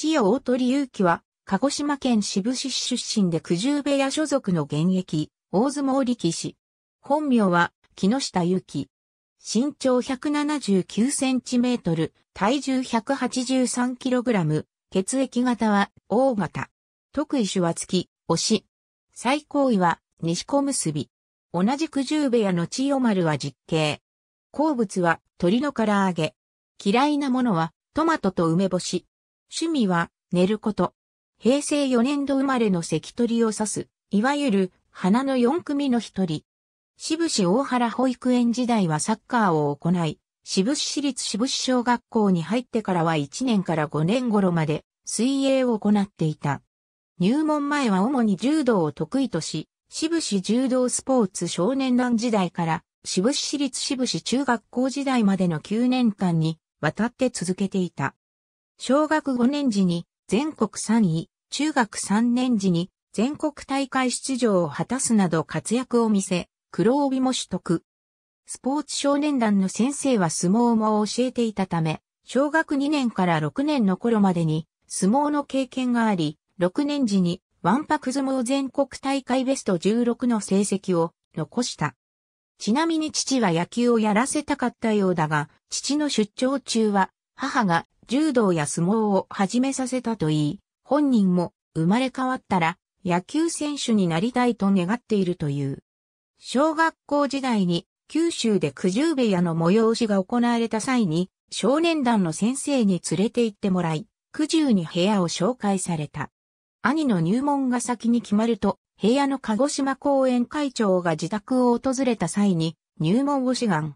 千代大鳥祐樹は、鹿児島県志布志市出身で九十部屋所属の現役、大相撲力士。本名は、木下祐樹。身長179センチメートル、体重183キログラム、血液型は、O 型。特異種は月、推し。最高位は、西小結び。同じ九十部屋の千代丸は実刑。好物は、鳥の唐揚げ。嫌いなものは、トマトと梅干し。趣味は寝ること。平成4年度生まれの関取を指す、いわゆる花の4組の一人。渋市大原保育園時代はサッカーを行い、渋市市立渋市小学校に入ってからは1年から5年頃まで水泳を行っていた。入門前は主に柔道を得意とし、渋市柔道スポーツ少年団時代から渋市市立渋市中学校時代までの9年間に渡って続けていた。小学5年時に全国3位、中学3年時に全国大会出場を果たすなど活躍を見せ、黒帯も取得。スポーツ少年団の先生は相撲も教えていたため、小学2年から6年の頃までに相撲の経験があり、6年時にワンパク相撲全国大会ベスト16の成績を残した。ちなみに父は野球をやらせたかったようだが、父の出張中は母が柔道や相撲を始めさせたといい、本人も生まれ変わったら野球選手になりたいと願っているという。小学校時代に九州で九十部屋の催しが行われた際に少年団の先生に連れて行ってもらい、九十に部屋を紹介された。兄の入門が先に決まると、部屋の鹿児島公園会長が自宅を訪れた際に入門を志願。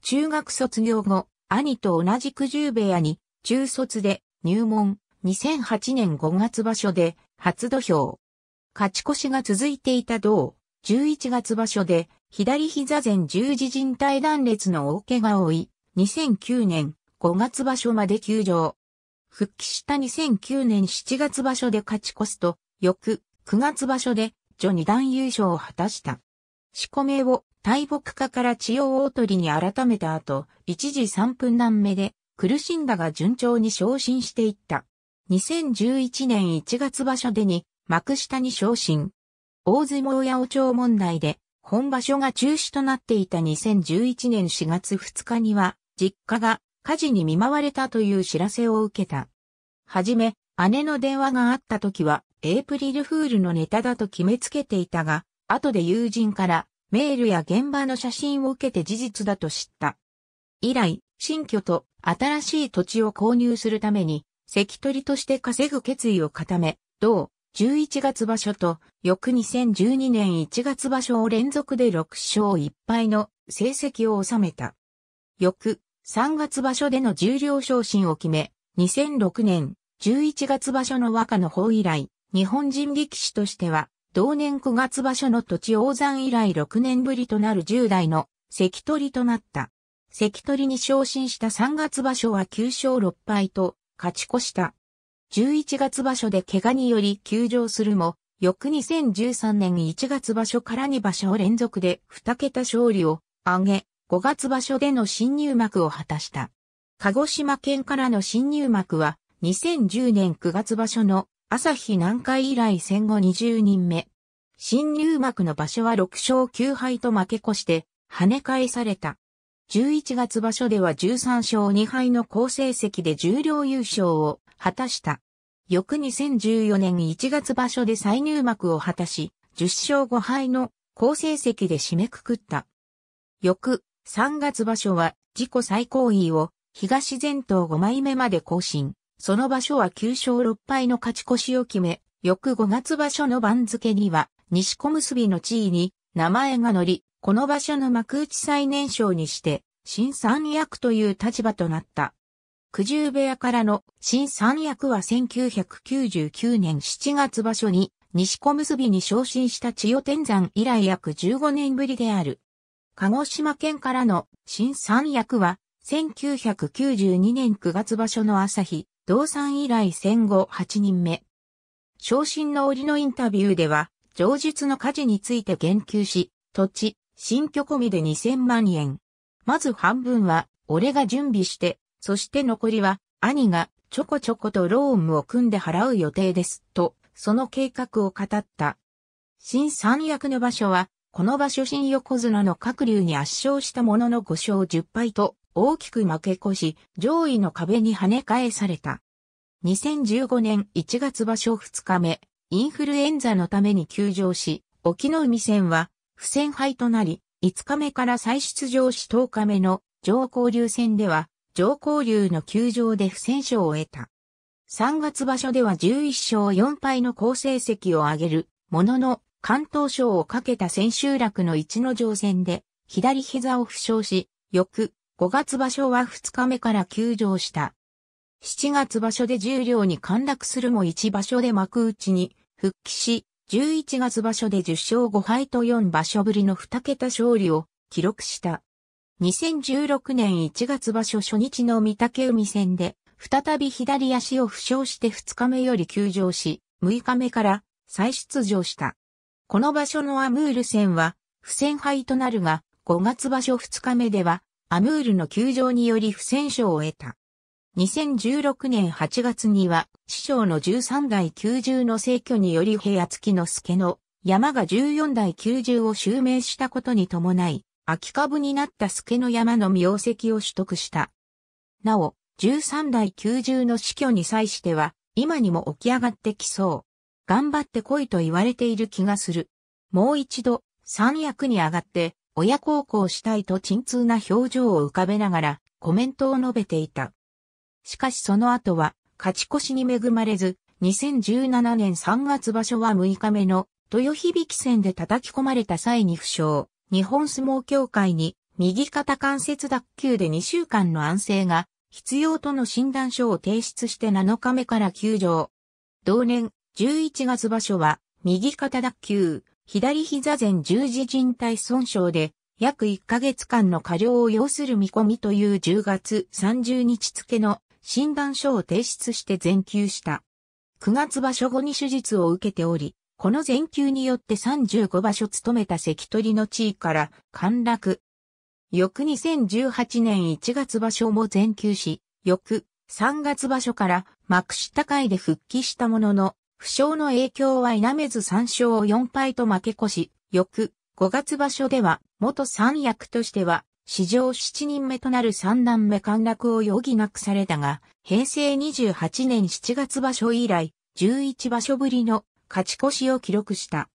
中学卒業後、兄と同じく十部屋に中卒で入門2008年5月場所で初土俵。勝ち越しが続いていた同11月場所で左膝前十字靭帯断裂の大怪我を負い2009年5月場所まで休場。復帰した2009年7月場所で勝ち越すと翌9月場所で序二段優勝を果たした。仕込めを大木家から千代大鳥に改めた後、一時三分難目で苦しんだが順調に昇進していった。2011年1月場所でに幕下に昇進。大相撲八百長問題で本場所が中止となっていた2011年4月2日には実家が火事に見舞われたという知らせを受けた。はじめ、姉の電話があった時はエイプリルフールのネタだと決めつけていたが、後で友人からメールや現場の写真を受けて事実だと知った。以来、新居と新しい土地を購入するために、関取として稼ぐ決意を固め、同11月場所と翌2012年1月場所を連続で6勝1敗の成績を収めた。翌3月場所での重量昇進を決め、2006年11月場所の和歌の方以来、日本人力士としては同年9月場所の土地王山以来6年ぶりとなる10代の関取となった。関取に昇進した3月場所は9勝6敗と勝ち越した。11月場所で怪我により休場するも、翌2013年1月場所から2場所連続で2桁勝利を挙げ、5月場所での新入幕を果たした。鹿児島県からの新入幕は2010年9月場所の朝日南海以来戦後20人目。新入幕の場所は6勝9敗と負け越して、跳ね返された。11月場所では13勝2敗の好成績で重量優勝を果たした。翌2014年1月場所で再入幕を果たし、10勝5敗の好成績で締めくくった。翌3月場所は自己最高位を東前頭5枚目まで更新。その場所は9勝6敗の勝ち越しを決め、翌5月場所の番付には、西小結の地位に名前が乗り、この場所の幕内最年少にして、新三役という立場となった。九十部屋からの新三役は1999年7月場所に、西小結に昇進した千代天山以来約15年ぶりである。鹿児島県からの新三役は、1992年9月場所の朝日、同産以来戦後8人目。昇進の折のインタビューでは、上述の家事について言及し、土地、新居込みで2000万円。まず半分は、俺が準備して、そして残りは、兄が、ちょこちょことローンを組んで払う予定です、と、その計画を語った。新三役の場所は、この場所新横綱の各流に圧勝したものの5勝10敗と、大きく負け越し、上位の壁に跳ね返された。2015年1月場所2日目、インフルエンザのために休場し、沖の海戦は不戦敗となり、5日目から再出場し10日目の上交流戦では、上交流の休場で不戦勝を得た。3月場所では11勝4敗の好成績を上げる、ものの、関東賞をかけた千秋楽の一の乗戦で、左膝を負傷し、翌5月場所は2日目から休場した。7月場所で十両に陥落するも1場所で幕内に復帰し、11月場所で10勝5敗と4場所ぶりの2桁勝利を記録した。2016年1月場所初日の御嶽海戦で、再び左足を負傷して2日目より休場し、6日目から再出場した。この場所のアムール戦は、不戦敗となるが、5月場所2日目では、アムールの球場により不戦勝を得た。2016年8月には、師匠の13代90の逝去により平付きの助の山が14代90を襲名したことに伴い、秋株になった助の山の名跡を取得した。なお、13代90の死去に際しては、今にも起き上がってきそう。頑張って来いと言われている気がする。もう一度、三役に上がって、親孝行したいと沈痛な表情を浮かべながらコメントを述べていた。しかしその後は勝ち越しに恵まれず、2017年3月場所は6日目の豊響戦で叩き込まれた際に負傷、日本相撲協会に右肩関節脱臼で2週間の安静が必要との診断書を提出して7日目から休場。同年11月場所は右肩脱臼、左膝前十字靭帯損傷で、約1ヶ月間の過量を要する見込みという10月30日付の診断書を提出して全休した。9月場所後に手術を受けており、この全休によって35場所務めた関取の地位から陥落。翌2018年1月場所も全休し、翌3月場所から幕下会で復帰したものの、負傷の影響は否めず3勝を4敗と負け越し、翌5月場所では元三役としては史上7人目となる三段目陥落を余儀なくされたが、平成28年7月場所以来、11場所ぶりの勝ち越しを記録した。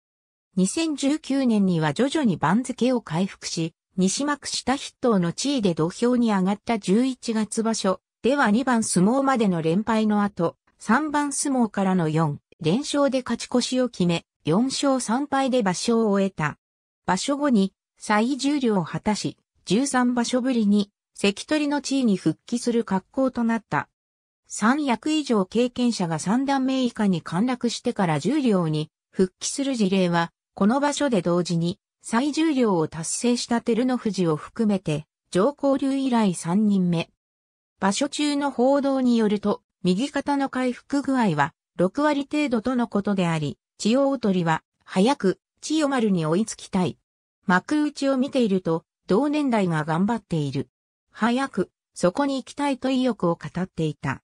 2019年には徐々に番付を回復し、西幕下筆頭の地位で土俵に上がった11月場所では2番相撲までの連敗の後、3番相撲からの4連勝で勝ち越しを決め、4勝3敗で場所を終えた。場所後に再重量を果たし、13場所ぶりに関取の地位に復帰する格好となった。三役以上経験者が三段目以下に陥落してから重量に復帰する事例は、この場所で同時に最重量を達成した照ノ富士を含めて、上皇流以来三人目。場所中の報道によると、右肩の回復具合は6割程度とのことであり、千代鳳は、早く、千代丸に追いつきたい。幕内を見ていると、同年代が頑張っている。早く、そこに行きたいと意欲を語っていた。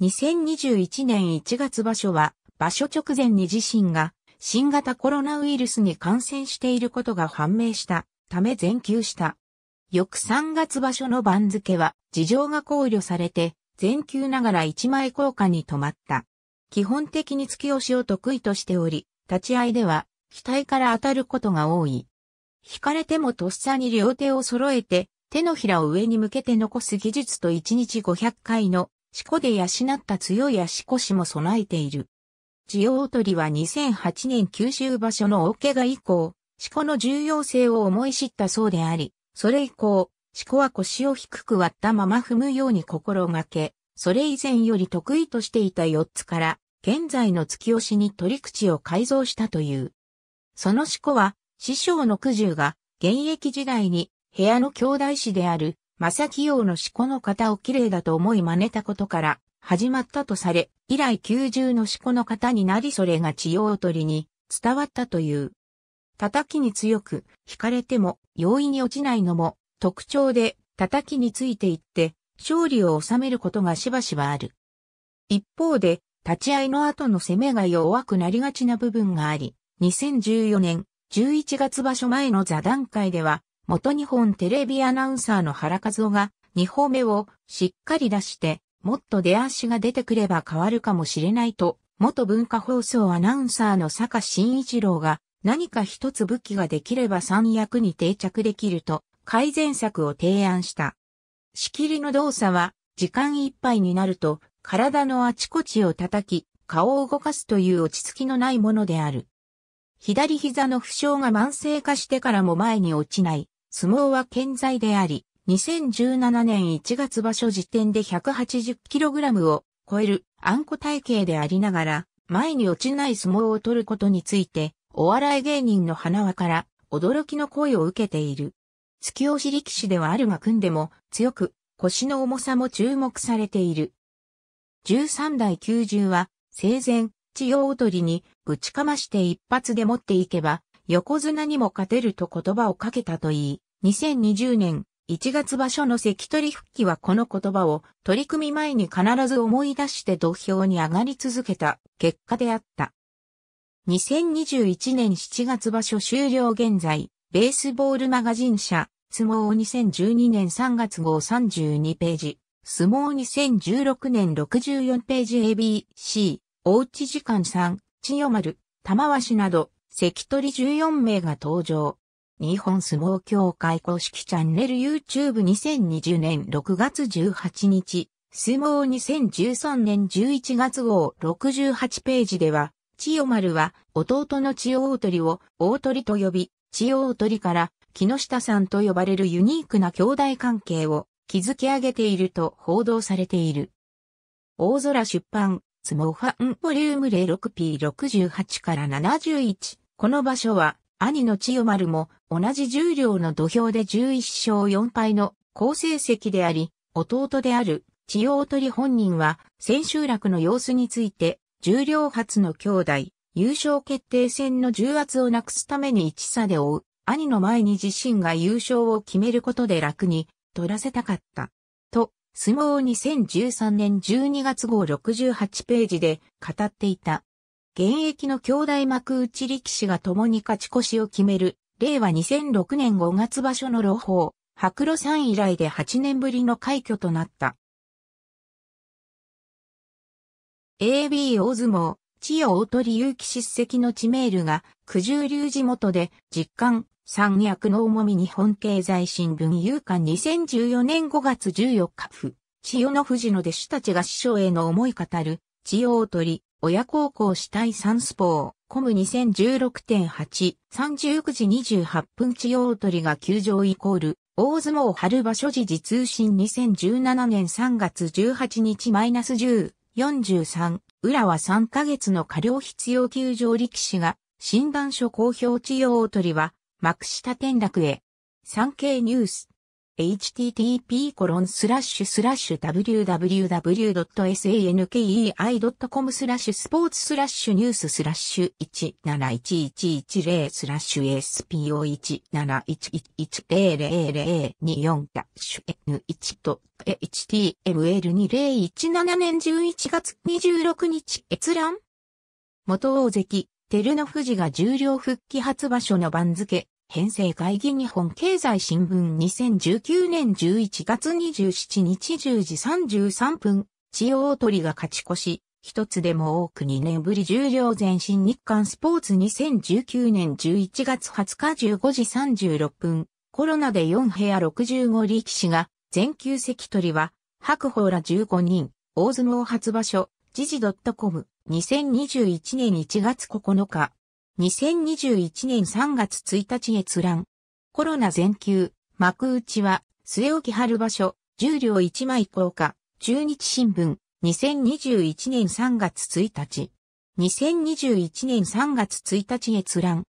2021年1月場所は、場所直前に自身が、新型コロナウイルスに感染していることが判明したため全休した。翌3月場所の番付は事情が考慮されて全休ながら1枚効果に止まった。基本的に突き押しを得意としており、立ち合いでは、額から当たることが多い。引かれてもとっさに両手を揃えて、手のひらを上に向けて残す技術と1日500回の四股で養った強い足腰も備えている。ジオトリは2008年九州場所の大怪我以降、四股の重要性を思い知ったそうであり、それ以降、四股は腰を低く割ったまま踏むように心がけ、それ以前より得意としていた四つから現在の月押しに取り口を改造したという。その四股は、師匠の九十が、現役時代に、部屋の兄弟子である、正清の四股の型を綺麗だと思い真似たことから、始まったとされ、以来九十の四股の型になりそれが千代りに伝わったという。叩きに強く、惹かれても容易に落ちないのも特徴で、叩きについていって、勝利を収めることがしばしばある。一方で、立ち合いの後の攻めが弱くなりがちな部分があり、2014年11月場所前の座談会では、元日本テレビアナウンサーの原和夫が、2歩目をしっかり出して、もっと出足が出てくれば変わるかもしれないと、元文化放送アナウンサーの坂慎一郎が、何か一つ武器ができれば三役に定着できると、改善策を提案した。仕切りの動作は、時間いっぱいになると、体のあちこちを叩き、顔を動かすという落ち着きのないものである。左膝の負傷が慢性化してからも前に落ちない、相撲は健在であり、2017年1月場所時点で 180kg を超えるあんこ体型でありながら、前に落ちない相撲を取ることについて、お笑い芸人の花輪から驚きの声を受けている。突き押し力士ではあるが組んでも強く腰の重さも注目されている。13代90は、生前、千代を取りに、ぶちかまして一発で持っていけば、横綱にも勝てると言葉をかけたといい、2020年1月場所の関取復帰はこの言葉を取り組み前に必ず思い出して土俵に上がり続けた結果であった。2021年7月場所終了現在、ベースボールマガジン社、相撲2012年3月号32ページ。相撲2016年64ページ ABC、おうち時間3、千代丸、玉鷲など、関取14名が登場。日本相撲協会公式チャンネル YouTube2020 年6月18日、相撲2013年11月号68ページでは、千代丸は弟の千代大鳥を大鳥と呼び、千代大鳥から木下さんと呼ばれるユニークな兄弟関係を築き上げていると報道されている。大空出版、スモファンボリューム 06P68 から71。この場所は、兄の千代丸も同じ重量の土俵で11勝4敗の好成績であり、弟である千代鳥本人は、千秋楽の様子について、重量発の兄弟、優勝決定戦の重圧をなくすために一差で追う、兄の前に自身が優勝を決めることで楽に取らせたかった。と、相撲を2013年12月号68ページで語っていた。現役の兄弟幕内力士が共に勝ち越しを決める、令和2006年5月場所の朗報、白露山以来で8年ぶりの快挙となった。AB 大相撲、千代大鳥有機出席の地メールが、九十流地元で、実感、三役の重み日本経済新聞有刊2014年5月14日府、千代の富士の弟子たちが師匠への思い語る、千代大鳥、親孝行死体サンスポー、コム2016.8、39時28分千代大鳥が球場イコール、大相撲春場所時時通信2017年3月18日マイナス10、43浦は3ヶ月の過料必要休場力士が、診断書公表治療を取りは、幕下転落へ。産経ニュース。http://www.sankei.com スラッシュスポーツスラッシュニューススラッシュ171110スラッシュ SPO171110024 ダッシュ N1 と HTML2017 年11月26日閲覧元大関、照ノ富士が重量復帰初場所の番付、編成会議日本経済新聞2019年11月27日10時33分、千代鳥が勝ち越し、一つでも多く2年ぶり重量前進日刊スポーツ2019年11月20日15時36分、コロナで4部屋65力士が、全球関取は、白鵬ら15人、大相撲初場所、時事 .com2021 年1月9日。2021年3月1日閲覧。コロナ全休、幕内は、末置春場所、重量1枚効果、中日新聞、2021年3月1日。2021年3月1日閲覧。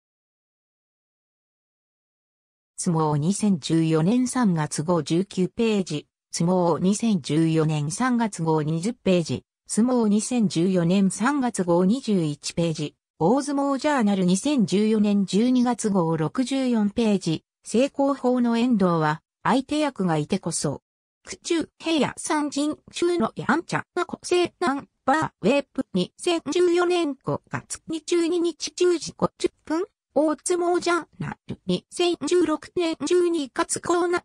相撲2014年3月号19ページ、相撲2014年3月号20ページ、相撲2014年3月号21ページ、大相撲ジャーナル2014年12月号64ページ、成功法の遠藤は、相手役がいてこそ、苦中平野三人中のやんちゃな個性ナンバーウェープ2014年5月22日10時50分、大相撲ジャーナル2016年12月号71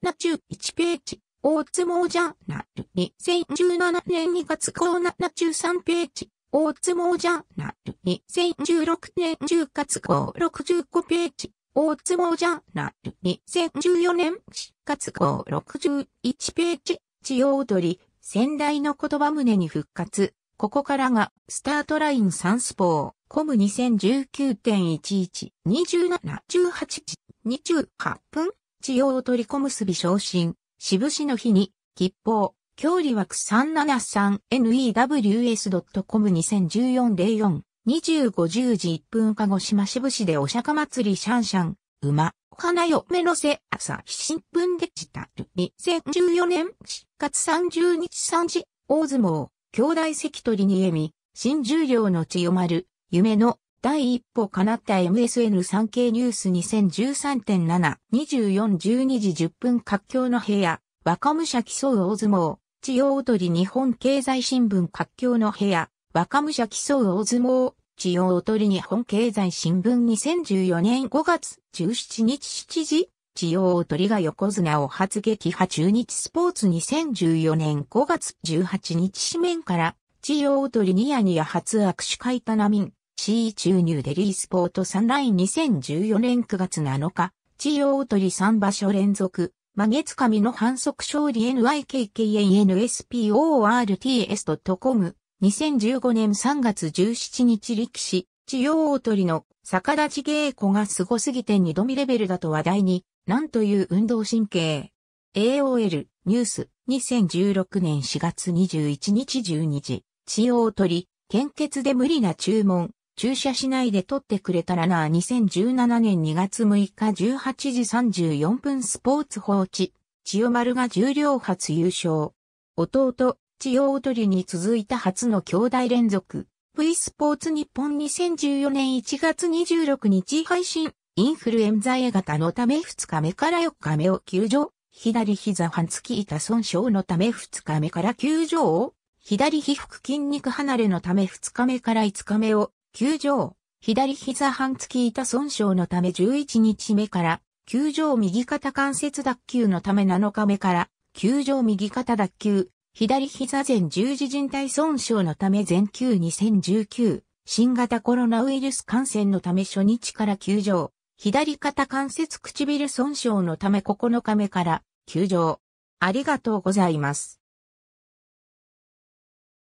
ページ、大相撲ジャーナル2017年2月号73ページ、大相撲ジャーナル2016年10月号65ページ。大相撲ジャーナル2014年4月号61ページ。千代踊り、先代の言葉胸に復活。ここからが、スタートラインサンスポー、コム2019.11、27、18 28分、千代踊り小結昇進、渋しの日に、吉報、距離枠 373news.com2014-04 25時1分鹿児島支部市でお釈迦祭りシャンシャン、馬、花嫁のせ朝日新聞デジタル2014年4月30日3時、大相撲、兄弟関取にえみ、新十両の千代丸、夢の第一歩かなった MSN3 経ニュース2013.7、24、12時10分活況の部屋、若武者競う大相撲、地おとり日本経済新聞活況の部屋、若武者競う大相撲、地おとり日本経済新聞2014年5月17日7時、地おとりが横綱を発撃派中日スポーツ2014年5月18日紙面から、地おとりニヤニヤ初握手会タナミン、C 中入デリースポートサンライン2014年9月7日、地おとり3場所連続、マゲツカミの反則勝利 NYKKNSPORTS.com 2015年3月17日力士、地洋大鳥の逆立ち稽古が凄すぎて二度見レベルだと話題に、なんという運動神経。AOL ニュース2016年4月21日12時、地大鳥、献血で無理な注文、駐車しないで撮ってくれたらなー2017年2月6日18時34分スポーツ放置。千代丸が重量初優勝。弟、千代踊りに続いた初の兄弟連続。V スポーツ日本2014年1月26日配信。インフルエンザ A 型のため2日目から4日目を休場。左膝半月板損傷のため2日目から休場左皮腹筋肉離れのため2日目から5日目を球場、左膝半月板損傷のため11日目から、球場右肩関節脱臼のため7日目から、球場右肩脱臼、左膝前十字靭帯損傷のため全球2019、新型コロナウイルス感染のため初日から球場、左肩関節唇損傷のため9日目から、球場。ありがとうございます。